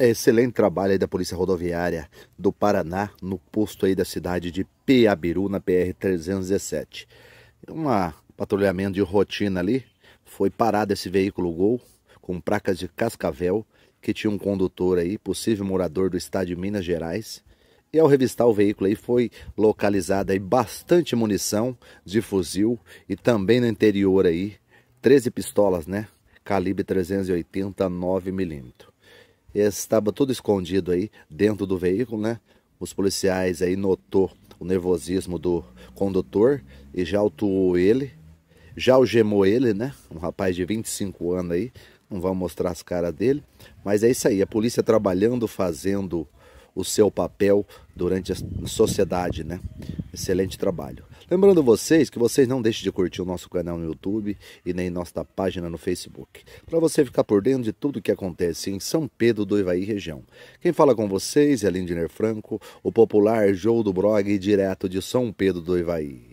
É excelente trabalho aí da Polícia Rodoviária do Paraná no posto aí da cidade de Peabiru, na PR-317. Um patrulhamento de rotina ali, foi parado esse veículo Gol com placas de Cascavel, que tinha um condutor aí, possível morador do estado de Minas Gerais. E ao revistar o veículo aí foi localizada aí bastante munição de fuzil e também no interior aí 13 pistolas, né? Calibre 380 9 milímetros estava tudo escondido aí dentro do veículo, né? Os policiais aí notou o nervosismo do condutor e já autuou ele, já algemou ele, né? Um rapaz de 25 anos aí, não vou mostrar as caras dele, mas é isso aí, a polícia trabalhando, fazendo o seu papel durante a sociedade, né? Excelente trabalho. Lembrando vocês que vocês não deixem de curtir o nosso canal no YouTube e nem nossa página no Facebook, para você ficar por dentro de tudo o que acontece em São Pedro do Ivaí região. Quem fala com vocês é Lindner Franco, o popular João do Brog, direto de São Pedro do Ivaí.